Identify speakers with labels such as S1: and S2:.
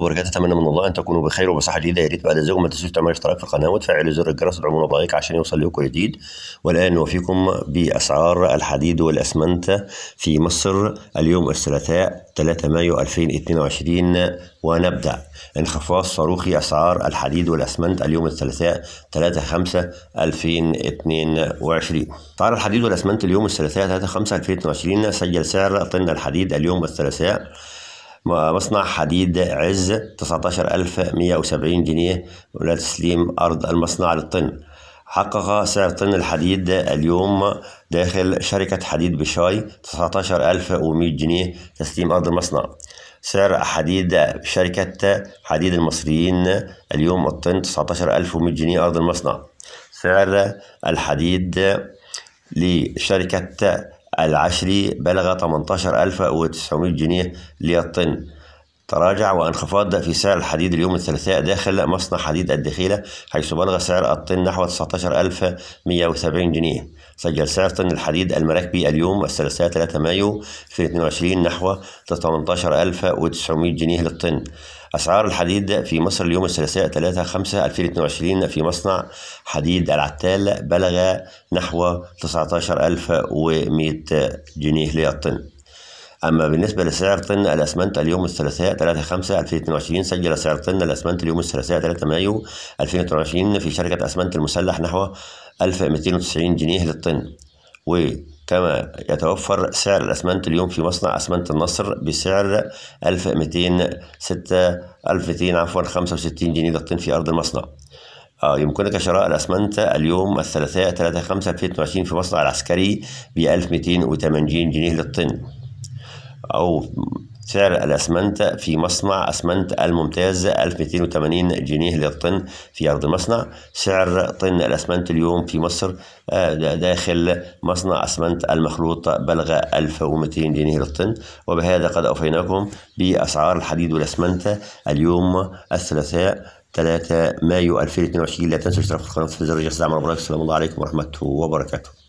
S1: وبركاته اتمنى من الله ان تكونوا بخير وبصحه جيده يا ريت بعد ذلك ما تنسوش تعملوا اشتراك في القناه وتفعلوا زر الجرس وتعملوا لايك عشان يوصل لكم جديد والان نوفيكم باسعار الحديد والاسمنت في مصر اليوم الثلاثاء 3 مايو 2022 ونبدا انخفاض صاروخي اسعار الحديد والاسمنت اليوم الثلاثاء 3 5 2022 اسعار الحديد والاسمنت اليوم الثلاثاء 3 5 2022 سجل سعر طن الحديد اليوم الثلاثاء مصنع حديد عز 19170 جنيه ولا تسليم أرض المصنع للطن حقق سعر طن الحديد اليوم داخل شركة حديد بشاي 19100 جنيه تسليم أرض المصنع سعر حديد شركة حديد المصريين اليوم الطن 19100 جنيه أرض المصنع سعر الحديد لشركة العشري بلغ 18900 جنيه للطن تراجع وانخفاض في سعر الحديد اليوم الثلاثاء داخل مصنع حديد الدخيلة حيث بلغ سعر الطن نحو 19170 جنيه سجل سعر طن الحديد المراكبي اليوم الثلاثاء 3 مايو في 22 نحو 18900 جنيه للطن أسعار الحديد في مصر اليوم الثلاثاء 3 5 2022 في مصنع حديد العتال بلغ نحو 19100 جنيه للطن أما بالنسبة لسعر طن الأسمنت اليوم الثلاثاء 3 5 2022 سجل سعر طن الأسمنت اليوم الثلاثاء 3 مايو 2022 في شركة أسمنت المسلح نحو 1290 جنيه للطن و كما يتوفر سعر الأسمنت اليوم في مصنع أسمنت النصر بسعر 1206 1200 عفوا 65 جنيه للطن في أرض المصنع آه، يمكنك شراء الأسمنت اليوم الثلاثاء 3 5 2022 في مصنع العسكري ب 1280 جنيه للطن أو سعر الأسمنت في مصنع أسمنت الممتاز 1280 جنيه للطن في أرض المصنع سعر طن الأسمنت اليوم في مصر آه، داخل مصنع أسمنت المخلوط بلغ 1200 جنيه للطن وبهذا قد أوفيناكم بأسعار الحديد والأسمنت اليوم الثلاثاء 3 مايو 2022 لا تنسوا الاشتراك في القناة في زر الجرس دعم البرامج السلام عليكم ورحمة الله وبركاته